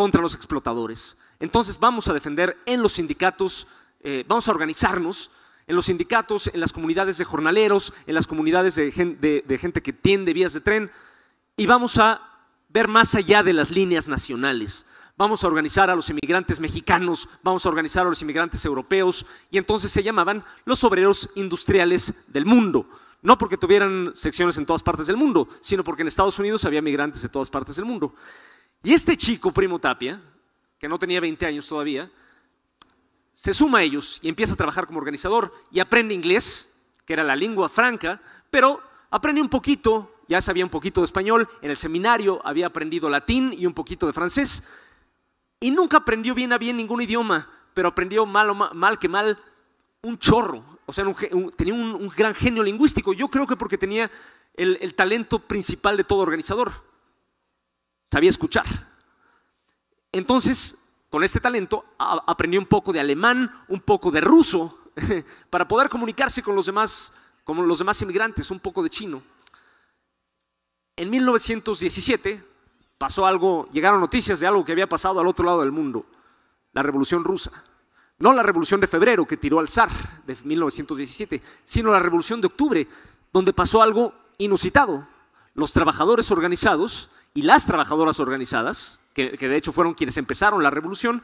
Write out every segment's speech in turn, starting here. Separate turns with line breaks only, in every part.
contra los explotadores. Entonces vamos a defender en los sindicatos, eh, vamos a organizarnos en los sindicatos, en las comunidades de jornaleros, en las comunidades de, de gente que tiende vías de tren, y vamos a ver más allá de las líneas nacionales. Vamos a organizar a los inmigrantes mexicanos, vamos a organizar a los inmigrantes europeos, y entonces se llamaban los obreros industriales del mundo. No porque tuvieran secciones en todas partes del mundo, sino porque en Estados Unidos había migrantes de todas partes del mundo. Y este chico, primo Tapia, que no tenía 20 años todavía, se suma a ellos y empieza a trabajar como organizador y aprende inglés, que era la lengua franca, pero aprende un poquito, ya sabía un poquito de español, en el seminario había aprendido latín y un poquito de francés, y nunca aprendió bien a bien ningún idioma, pero aprendió mal, mal, que mal un chorro, o sea, tenía un, gran genio lingüístico, yo creo que porque tenía el talento principal de todo organizador sabía escuchar. Entonces, con este talento, aprendió un poco de alemán, un poco de ruso, para poder comunicarse con los demás, como los demás inmigrantes, un poco de chino. En 1917 pasó algo, llegaron noticias de algo que había pasado al otro lado del mundo, la Revolución Rusa. No la Revolución de Febrero que tiró al zar de 1917, sino la Revolución de Octubre, donde pasó algo inusitado. Los trabajadores organizados y las trabajadoras organizadas, que, de hecho fueron quienes empezaron la revolución,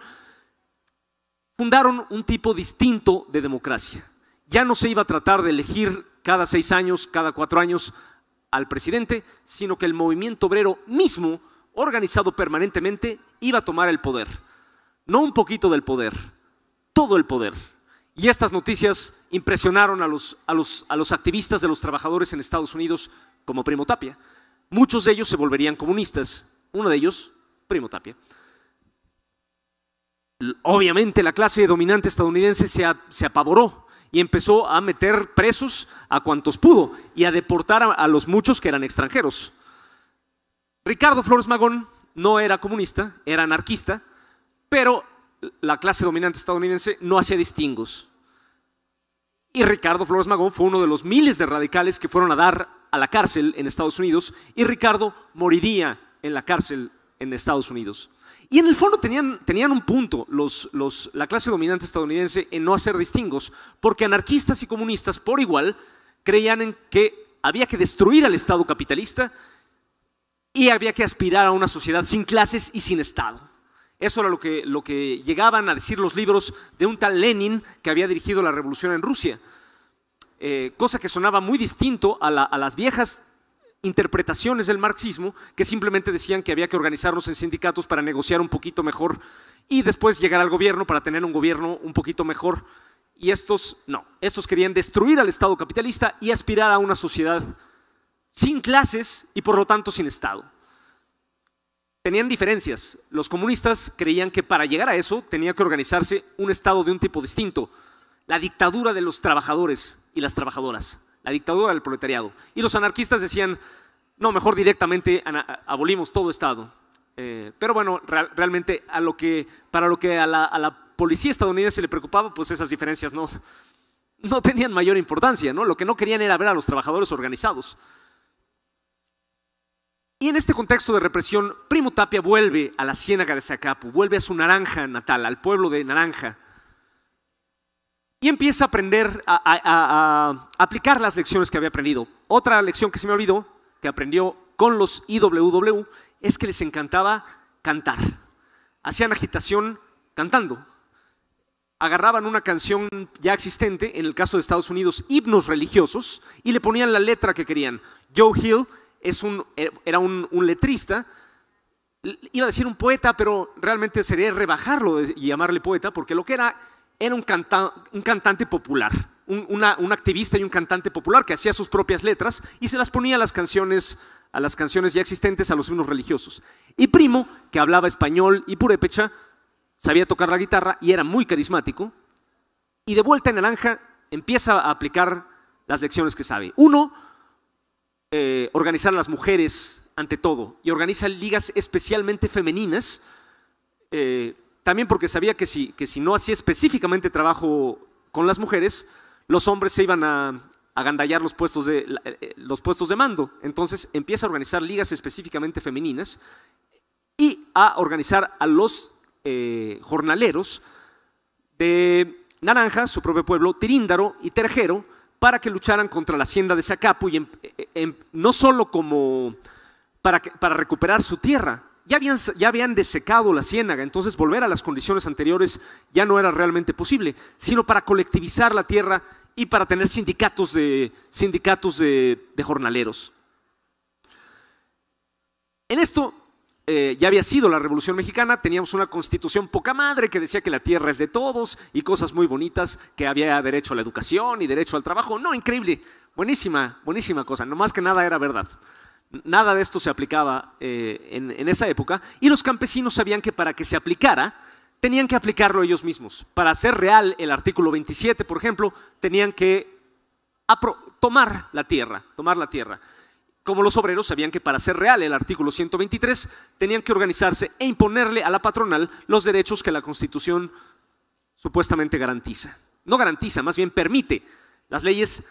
fundaron un tipo distinto de democracia. Ya no se iba a tratar de elegir cada seis años, cada cuatro años al presidente, sino que el movimiento obrero mismo, organizado permanentemente, iba a tomar el poder. No un poquito del poder, todo el poder. Y estas noticias impresionaron a los, a los activistas de los trabajadores en Estados Unidos como Primo Tapia. Muchos de ellos se volverían comunistas, uno de ellos, Primo Tapia. Obviamente la clase dominante estadounidense se, apavoró y empezó a meter presos a cuantos pudo y a deportar a, a los muchos que eran extranjeros. Ricardo Flores Magón no era comunista, era anarquista, pero la clase dominante estadounidense no hacía distingos. Y Ricardo Flores Magón fue uno de los miles de radicales que fueron a dar a la cárcel en Estados Unidos y Ricardo moriría en la cárcel en Estados Unidos. Y en el fondo tenían, un punto la clase dominante estadounidense en no hacer distingos, porque anarquistas y comunistas por igual creían en que había que destruir al Estado capitalista y había que aspirar a una sociedad sin clases y sin Estado. Eso era lo que, lo que llegaban a decir los libros de un tal Lenin que había dirigido la revolución en Rusia. Eh, cosa que sonaba muy distinto a, a las viejas interpretaciones del marxismo que simplemente decían que había que organizarnos en sindicatos para negociar un poquito mejor y después llegar al gobierno para tener un gobierno un poquito mejor. Y estos no, estos querían destruir al Estado capitalista y aspirar a una sociedad sin clases y por lo tanto sin Estado. Tenían diferencias. Los comunistas creían que para llegar a eso tenía que organizarse un Estado de un tipo distinto, la dictadura de los trabajadores y las trabajadoras, la dictadura del proletariado. Y los anarquistas decían, no, mejor directamente abolimos todo Estado. Eh, pero bueno, realmente para lo que a la, policía estadounidense le preocupaba, pues esas diferencias no, no tenían mayor importancia, ¿no? Lo que no querían era ver a los trabajadores organizados. Y en este contexto de represión, Primo Tapia vuelve a la ciénaga de Zacapu, vuelve a su naranja natal, al pueblo de Naranja, y empieza a aprender a, aplicar las lecciones que había aprendido. Otra lección que se me olvidó, que aprendió con los IWW, es que les encantaba cantar. Hacían agitación cantando. Agarraban una canción ya existente, en el caso de Estados Unidos, himnos religiosos, y le ponían la letra que querían. Joe Hill eh, era un letrista, iba a decir un poeta, pero realmente sería rebajarlo y llamarle poeta, porque lo que era era un, cantante popular, un, activista y un cantante popular que hacía sus propias letras y se las ponía a las canciones a las canciones ya existentes, a los himnos religiosos. Y Primo, que hablaba español y purépecha, sabía tocar la guitarra y era muy carismático, y de vuelta en Naranja empieza a aplicar las lecciones que sabe. Uno, eh, organizar a las mujeres ante todo, y organiza ligas especialmente femeninas, eh, también porque sabía que si, que si no hacía específicamente trabajo con las mujeres, los hombres se iban a agandallar los puestos de, eh, eh, los puestos de mando. Entonces empieza a organizar ligas específicamente femeninas y a organizar a los eh, jornaleros de Naranja, su propio pueblo, Tiríndaro y Terjero, para que lucharan contra la hacienda de Zacapu, y em, em, no solo como para, para recuperar su tierra, ya habían, desecado la ciénaga, entonces volver a las condiciones anteriores ya no era realmente posible, sino para colectivizar la tierra y para tener sindicatos de, sindicatos de, jornaleros. En esto eh, ya había sido la Revolución Mexicana, teníamos una constitución poca madre que decía que la tierra es de todos y cosas muy bonitas, que había derecho a la educación y derecho al trabajo. No, increíble, buenísima, buenísima cosa, no más que nada era verdad. Nada de esto se aplicaba eh, en, esa época y los campesinos sabían que para que se aplicara tenían que aplicarlo ellos mismos. Para hacer real el artículo 27, por ejemplo, tenían que tomar la tierra, tomar la tierra. Como los obreros sabían que para hacer real el artículo 123 tenían que organizarse e imponerle a la patronal los derechos que la Constitución supuestamente garantiza. No garantiza, más bien permite. Las leyes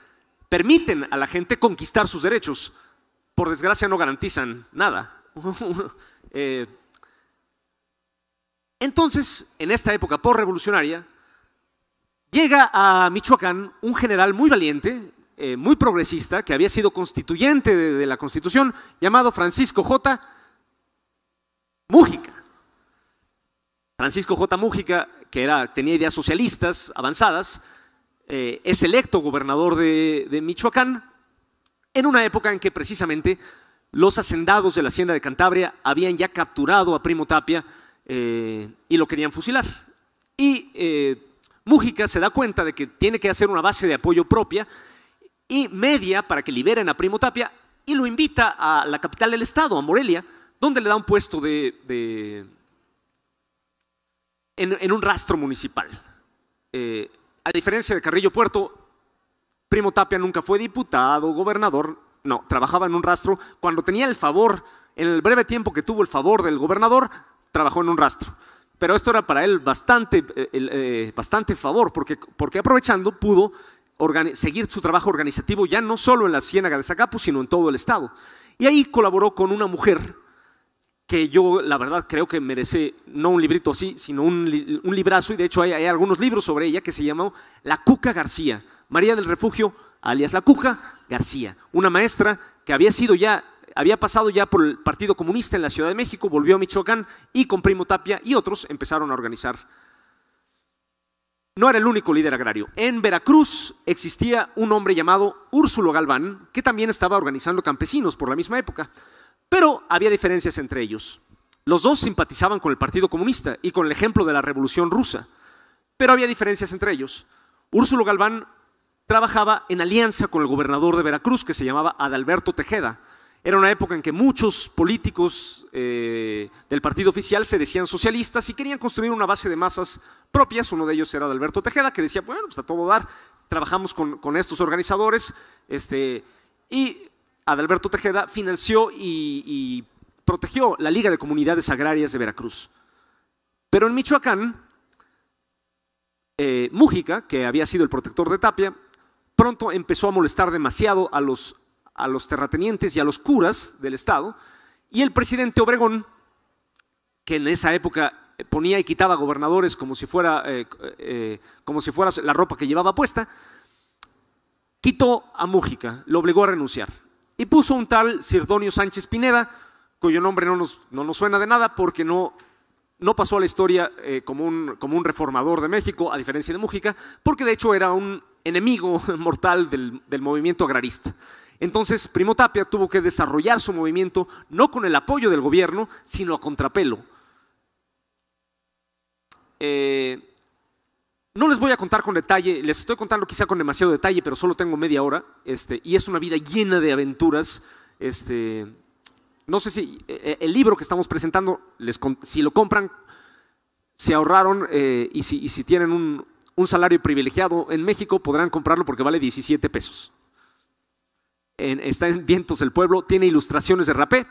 permiten a la gente conquistar sus derechos por desgracia no garantizan nada. Eh, entonces, en esta época post-revolucionaria, llega a Michoacán un general muy valiente, eh, muy progresista, que había sido constituyente de, la Constitución, llamado Francisco J. Mújica. Francisco J. Mújica, que era, tenía ideas socialistas avanzadas, eh, es electo gobernador de Michoacán en una época en que precisamente los hacendados de la Hacienda de Cantabria habían ya capturado a Primo Tapia eh, y lo querían fusilar. Y eh, Mújica se da cuenta de que tiene que hacer una base de apoyo propia y media para que liberen a Primo Tapia y lo invita a la capital del estado, a Morelia, donde le da un puesto de, en, un rastro municipal. Eh, a diferencia de Carrillo Puerto, Primo Tapia nunca fue diputado, gobernador, no, trabajaba en un rastro. Cuando tenía el favor, en el breve tiempo que tuvo el favor del gobernador, trabajó en un rastro. Pero esto era para él bastante, eh, eh, bastante favor, porque, porque aprovechando pudo seguir su trabajo organizativo ya no solo en la Ciénaga de Zacapu, sino en todo el estado. Y ahí colaboró con una mujer que yo la verdad creo que merece no un librito así, sino un, librazo, y de hecho hay, hay, algunos libros sobre ella que se llamó La Cuca García. María del Refugio, alias La Cuja, García, una maestra que había sido ya había pasado ya por el Partido Comunista en la Ciudad de México, volvió a Michoacán y con Primo Tapia y otros empezaron a organizar. No era el único líder agrario. En Veracruz existía un hombre llamado Úrsulo Galván, que también estaba organizando campesinos por la misma época, pero había diferencias entre ellos. Los dos simpatizaban con el Partido Comunista y con el ejemplo de la Revolución Rusa, pero había diferencias entre ellos. Úrsulo Galván trabajaba en alianza con el gobernador de Veracruz, que se llamaba Adalberto Tejeda. Era una época en que muchos políticos eh, del partido oficial se decían socialistas y querían construir una base de masas propias. Uno de ellos era Adalberto Tejeda, que decía, bueno, está pues, todo dar, trabajamos con, estos organizadores. Este, y Adalberto Tejeda financió y, protegió la Liga de Comunidades Agrarias de Veracruz. Pero en Michoacán, eh, Mújica, que había sido el protector de Tapia, Pronto empezó a molestar demasiado a los, a los terratenientes y a los curas del Estado, y el presidente Obregón, que en esa época ponía y quitaba gobernadores como si fuera, eh, eh, como si la ropa que llevaba puesta, quitó a Mújica, lo obligó a renunciar. Y puso un tal Sirdonio Sánchez Pineda, cuyo nombre no nos, no nos suena de nada porque no, no pasó a la historia eh, como, un, como un reformador de México, a diferencia de Mújica, porque de hecho era un enemigo mortal del, movimiento agrarista. Entonces, Primo Tapia tuvo que desarrollar su movimiento no con el apoyo del gobierno, sino a contrapelo. Eh, no les voy a contar con detalle, les estoy contando quizá con demasiado detalle, pero solo tengo media hora, este, y es una vida llena de aventuras. Este, no sé si eh, eh, el libro que estamos presentando, les, si lo compran, se ahorraron y, si, y si tienen un, un salario privilegiado en México podrán comprarlo porque vale 17 pesos. está en Vientos el Pueblo, tiene ilustraciones de rapé.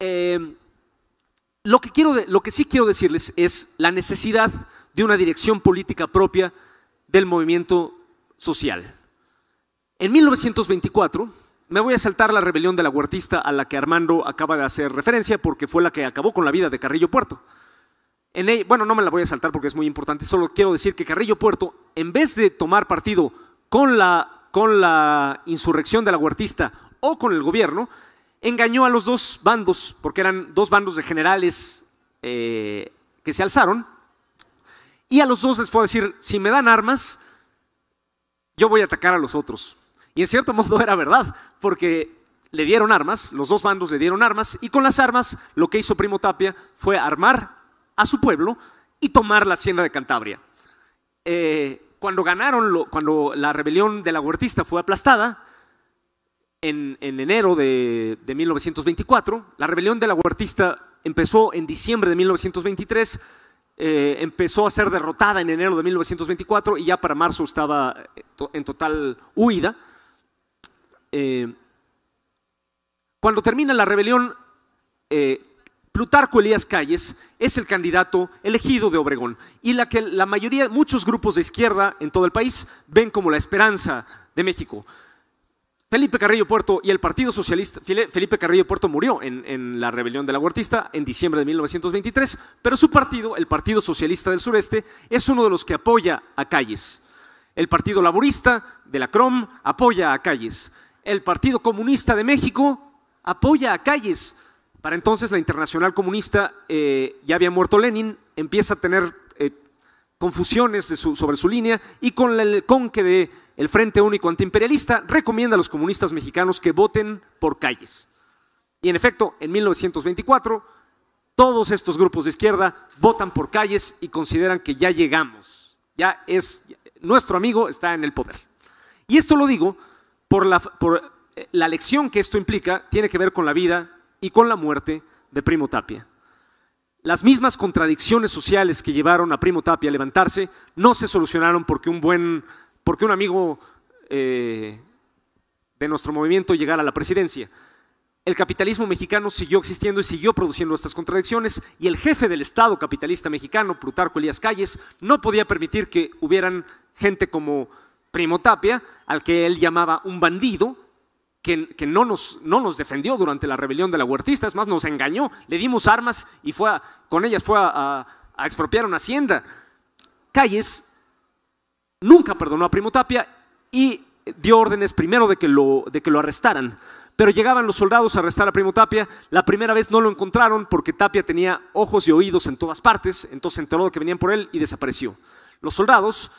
Em, lo, que quiero lo que sí quiero decirles es la necesidad de una dirección política propia del movimiento social. En 1924, me voy a saltar la rebelión de la huertista a la que Armando acaba de hacer referencia porque fue la que acabó con la vida de Carrillo Puerto bueno, no me la voy a saltar porque es muy importante, solo quiero decir que Carrillo Puerto, en vez de tomar partido con la, con la insurrección de la huertista o con el gobierno, engañó a los dos bandos, porque eran dos bandos de generales eh, que se alzaron, y a los dos les fue a decir, si me dan armas, yo voy a atacar a los otros. Y en cierto modo era verdad, porque le dieron armas, los dos bandos le dieron armas, y con las armas lo que hizo Primo Tapia fue armar a su pueblo y tomar la Hacienda de Cantabria. Eh, cuando ganaron, cuando la rebelión de la huertista fue aplastada, en, enero de, 1924, la rebelión de la huertista empezó en diciembre de 1923. Eh, empezó a ser derrotada en enero de 1924 y ya para marzo estaba eh, en total huida. cuando termina la rebelión, Plutarco Elías Calles es el candidato elegido de Obregón y la que la mayoría, muchos grupos de izquierda en todo el país ven como la esperanza de México. Felipe Carrillo Puerto y el Partido Socialista, Felipe Carrillo Puerto murió en, la rebelión de la Huertista en diciembre de 1923, pero su partido, el Partido Socialista del Sureste, es uno de los que apoya a Calles. El Partido Laborista de la CROM apoya a Calles. El Partido Comunista de México apoya a Calles. Para entonces la Internacional Comunista eh, ya había muerto Lenin, empieza a tener eh, confusiones sobre su línea y con el conque de el Frente Único Antiimperialista recomienda a los comunistas mexicanos que voten por calles. Y en efecto, en 1924, todos estos grupos de izquierda votan por calles y consideran que ya llegamos, ya es, nuestro amigo está en el poder. Y esto lo digo por la, por eh, la lección que esto implica, tiene que ver con la vida y con la muerte de Primo Tapia. Las mismas contradicciones sociales que llevaron a Primo Tapia a levantarse no se solucionaron porque un buen, porque un amigo eh, de nuestro movimiento llegara a la presidencia. El capitalismo mexicano siguió existiendo y siguió produciendo estas contradicciones y el jefe del Estado capitalista mexicano, Plutarco Elías Calles, no podía permitir que hubieran gente como Primo Tapia, al que él llamaba un bandido, que, no, nos, defendió durante la rebelión de la huertista, es más, nos engañó, le dimos armas y fue con ellas fue a, expropiar una hacienda. Calles nunca perdonó a Primo Tapia y dio órdenes primero de que lo, de que lo arrestaran. Pero llegaban los soldados a arrestar a Primo Tapia. La primera vez no lo encontraron porque Tapia tenía ojos y oídos en todas partes, entonces se enteró de que venían por él y desapareció. Los soldados,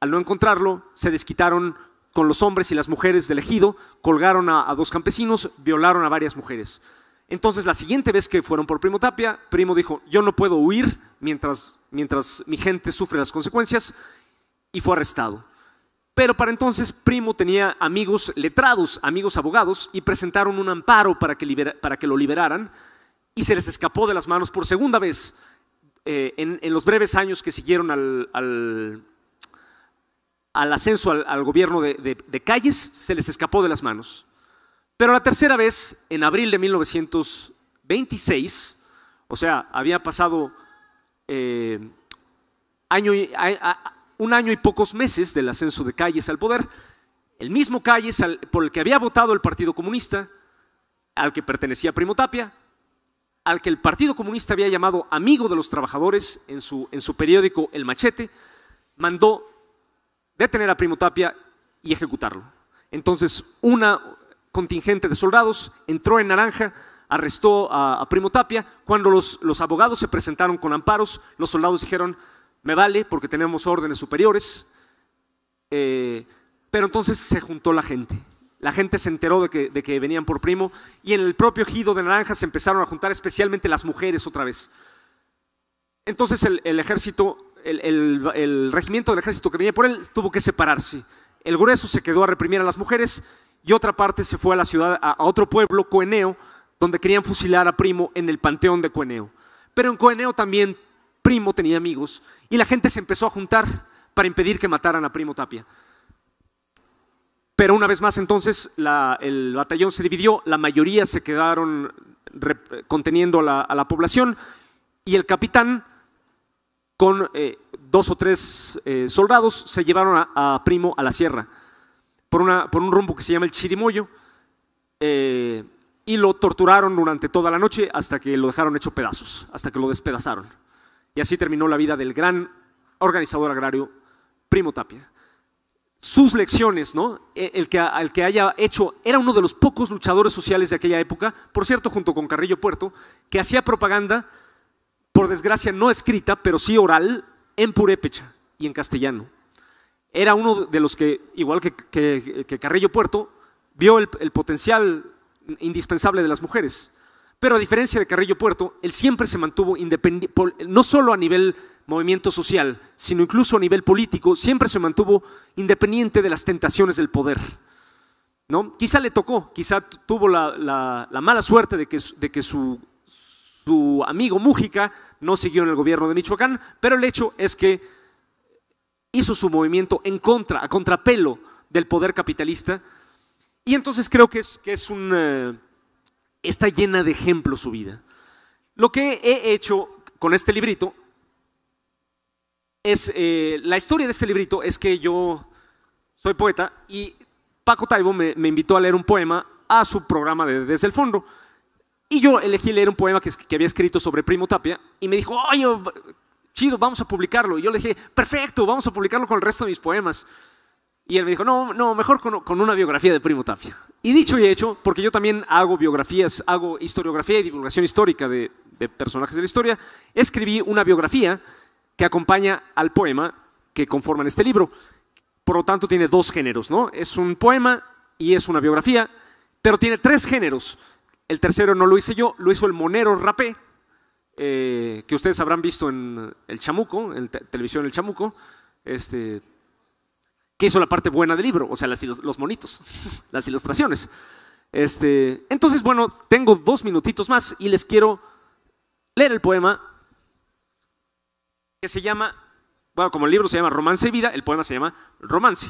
al no encontrarlo, se desquitaron con los hombres y las mujeres del ejido, colgaron a, dos campesinos, violaron a varias mujeres. Entonces, la siguiente vez que fueron por Primo Tapia, Primo dijo, yo no puedo huir mientras, mientras mi gente sufre las consecuencias, y fue arrestado. Pero para entonces Primo tenía amigos letrados, amigos abogados, y presentaron un amparo para que, para que lo liberaran, y se les escapó de las manos por segunda vez eh, en, los breves años que siguieron al al ascenso al, gobierno de, Calles se les escapó de las manos. Pero la tercera vez, en abril de 1926, o sea, había pasado eh, un año y pocos meses del ascenso de Calles al poder, el mismo Calles por el que había votado el Partido Comunista, al que pertenecía Primo Tapia, al que el Partido Comunista había llamado amigo de los trabajadores en su, en su periódico El Machete, mandó detener a Primo Tapia y ejecutarlo. Entonces, una contingente de soldados entró en Naranja, arrestó a, Primo Tapia. Cuando los, abogados se presentaron con amparos, los soldados dijeron, me vale porque tenemos órdenes superiores. Eh, pero entonces se juntó la gente. La gente se enteró de que, venían por primo y en el propio ejido de Naranja se empezaron a juntar especialmente las mujeres otra vez. Entonces el ejército el, regimiento del ejército que venía por él tuvo que separarse. El grueso se quedó a reprimir a las mujeres y otra parte se fue a la ciudad, a, otro pueblo, Coeneo, donde querían fusilar a Primo en el panteón de Coeneo. Pero en Coeneo también Primo tenía amigos y la gente se empezó a juntar para impedir que mataran a Primo Tapia. Pero una vez más entonces el batallón se dividió, la mayoría se quedaron conteniendo a la población y el capitán con eh, dos o tres eh, soldados, se llevaron a, Primo a la sierra por, un rumbo que se llama el Chirimoyo eh, y lo torturaron durante toda la noche hasta que lo dejaron hecho pedazos, hasta que lo despedazaron. Y así terminó la vida del gran organizador agrario Primo Tapia. Sus lecciones, ¿no? E, el el que haya hecho, era uno de los pocos luchadores sociales de aquella época, por cierto, junto con Carrillo Puerto, que hacía propaganda por desgracia no escrita, pero sí oral, en purépecha y en castellano. Era uno de los que, igual que, Carrillo Puerto, vio el, potencial indispensable de las mujeres. Pero a diferencia de Carrillo Puerto, él siempre se mantuvo independiente, no solo a nivel movimiento social, sino incluso a nivel político, siempre se mantuvo independiente de las tentaciones del poder. ¿no? Quizá le tocó, quizá tuvo la, la mala suerte de que, de que su su amigo Mújica no siguió en el gobierno de Michoacán, pero el hecho es que hizo su movimiento en contra, a contrapelo del poder capitalista. Y entonces creo que, es, que es un, eh, está llena de ejemplos su vida. Lo que he hecho con este librito es, eh, la historia de este librito es que yo soy poeta y Paco Taibo me, me invitó a leer un poema a su programa de Desde el Fondo. Y yo elegí leer un poema que, había escrito sobre Primo Tapia y me dijo, oye, chido, vamos a publicarlo. Y yo le dije, perfecto, vamos a publicarlo con el resto de mis poemas. Y él me dijo, no, no, mejor con, con, una biografía de Primo Tapia. Y dicho y hecho, porque yo también hago biografías, hago historiografía y divulgación histórica de, de personajes de la historia, escribí una biografía que acompaña al poema que conforman este libro. Por lo tanto, tiene dos géneros, ¿no? Es un poema y es una biografía, pero tiene tres géneros. El tercero no lo hice yo, lo hizo el Monero Rapé, eh, que ustedes habrán visto en El Chamuco, en televisión El Chamuco, este, que hizo la parte buena del libro, o sea, los monitos, las ilustraciones. Este, entonces, bueno, tengo dos minutitos más y les quiero leer el poema que se llama, bueno, como el libro se llama Romance y Vida, el poema se llama Romance.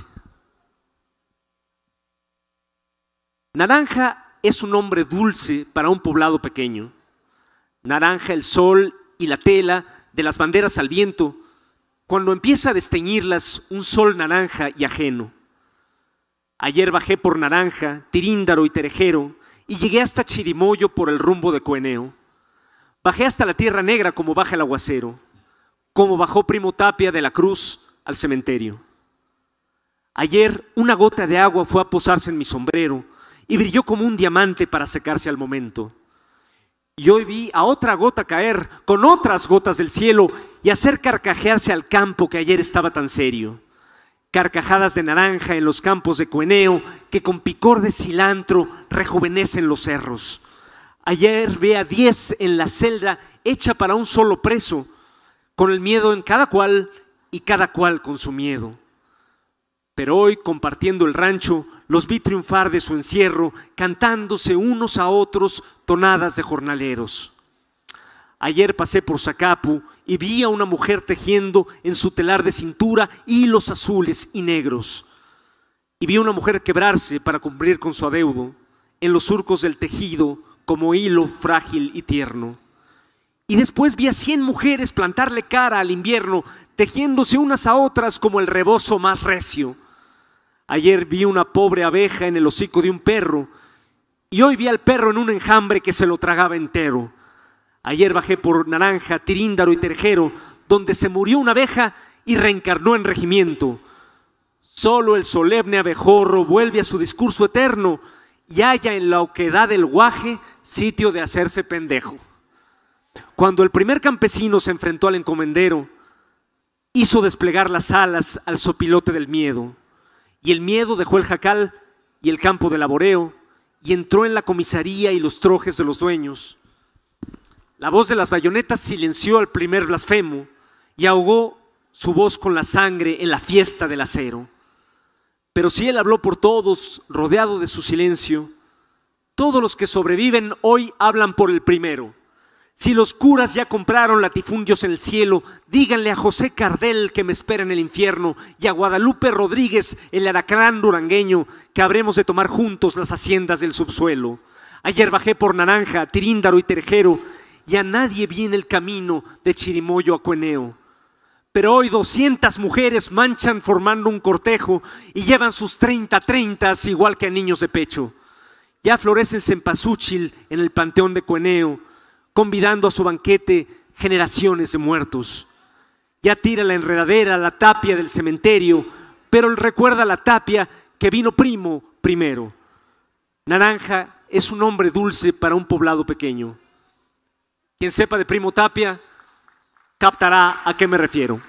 Naranja es un nombre dulce para un poblado pequeño. Naranja el sol y la tela de las banderas al viento, cuando empieza a desteñirlas un sol naranja y ajeno. Ayer bajé por Naranja, Tiríndaro y Terejero y llegué hasta Chirimoyo por el rumbo de Coeneo. Bajé hasta la Tierra Negra como baja el aguacero, como bajó Primo Tapia de la Cruz al cementerio. Ayer una gota de agua fue a posarse en mi sombrero y brilló como un diamante para secarse al momento. Y hoy vi a otra gota caer con otras gotas del cielo y hacer carcajearse al campo que ayer estaba tan serio. Carcajadas de naranja en los campos de coeneo que con picor de cilantro rejuvenecen los cerros. Ayer ve a diez en la celda hecha para un solo preso, con el miedo en cada cual y cada cual con su miedo. Pero hoy, compartiendo el rancho, los vi triunfar de su encierro, cantándose unos a otros tonadas de jornaleros. Ayer pasé por Zacapu y vi a una mujer tejiendo en su telar de cintura hilos azules y negros. Y vi a una mujer quebrarse para cumplir con su adeudo en los surcos del tejido como hilo frágil y tierno. Y después vi a cien mujeres plantarle cara al invierno, tejiéndose unas a otras como el rebozo más recio Ayer vi una pobre abeja en el hocico de un perro y hoy vi al perro en un enjambre que se lo tragaba entero. Ayer bajé por Naranja, Tiríndaro y Terjero, donde se murió una abeja y reencarnó en regimiento. Solo el solemne abejorro vuelve a su discurso eterno y halla en la oquedad del guaje sitio de hacerse pendejo. Cuando el primer campesino se enfrentó al encomendero, hizo desplegar las alas al sopilote del miedo. Y el miedo dejó el jacal y el campo de laboreo, y entró en la comisaría y los trojes de los dueños. La voz de las bayonetas silenció al primer blasfemo y ahogó su voz con la sangre en la fiesta del acero. Pero si él habló por todos, rodeado de su silencio, todos los que sobreviven hoy hablan por el primero. Si los curas ya compraron latifundios en el cielo, díganle a José Cardel que me espera en el infierno y a Guadalupe Rodríguez, el aracrán durangueño, que habremos de tomar juntos las haciendas del subsuelo. Ayer bajé por Naranja, Tiríndaro y Terjero y a nadie viene el camino de Chirimoyo a Cueneo. Pero hoy 200 mujeres manchan formando un cortejo y llevan sus 30 treintas igual que a niños de pecho. Ya florecen el cempasúchil en el panteón de Cueneo convidando a su banquete generaciones de muertos. Ya tira la enredadera, la tapia del cementerio, pero él recuerda la tapia que vino primo primero. Naranja es un nombre dulce para un poblado pequeño. Quien sepa de primo tapia captará a qué me refiero.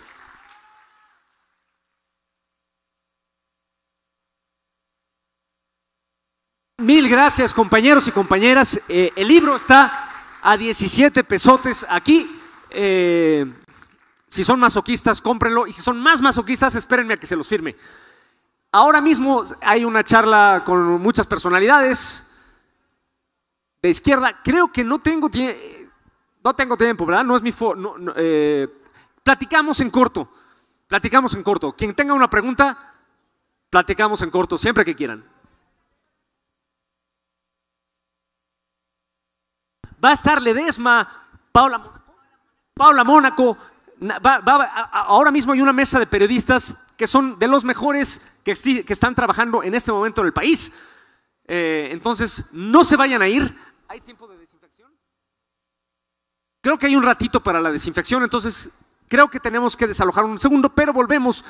Mil gracias compañeros y compañeras. Eh, el libro está a 17 pesotes aquí. Eh, si son masoquistas, cómprenlo. Y si son más masoquistas, espérenme a que se los firme. Ahora mismo hay una charla con muchas personalidades de izquierda. Creo que no tengo, no tengo tiempo, ¿verdad? No es mi... Eh, platicamos en corto. Platicamos en corto. Quien tenga una pregunta, platicamos en corto siempre que quieran. va a estar Ledesma, Paula, Paula Mónaco. ahora mismo hay una mesa de periodistas que son de los mejores que, están trabajando en este momento en el país. Eh, entonces, no se vayan a ir. ¿Hay tiempo de desinfección? Creo que hay un ratito para la desinfección, entonces creo que tenemos que desalojar un segundo, pero volvemos.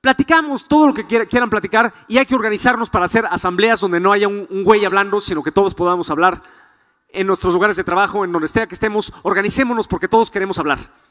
Platicamos todo lo que quieran platicar y hay que organizarnos para hacer asambleas donde no haya un, un güey hablando, sino que todos podamos hablar en nuestros lugares de trabajo, en donde sea que estemos, organicémonos porque todos queremos hablar.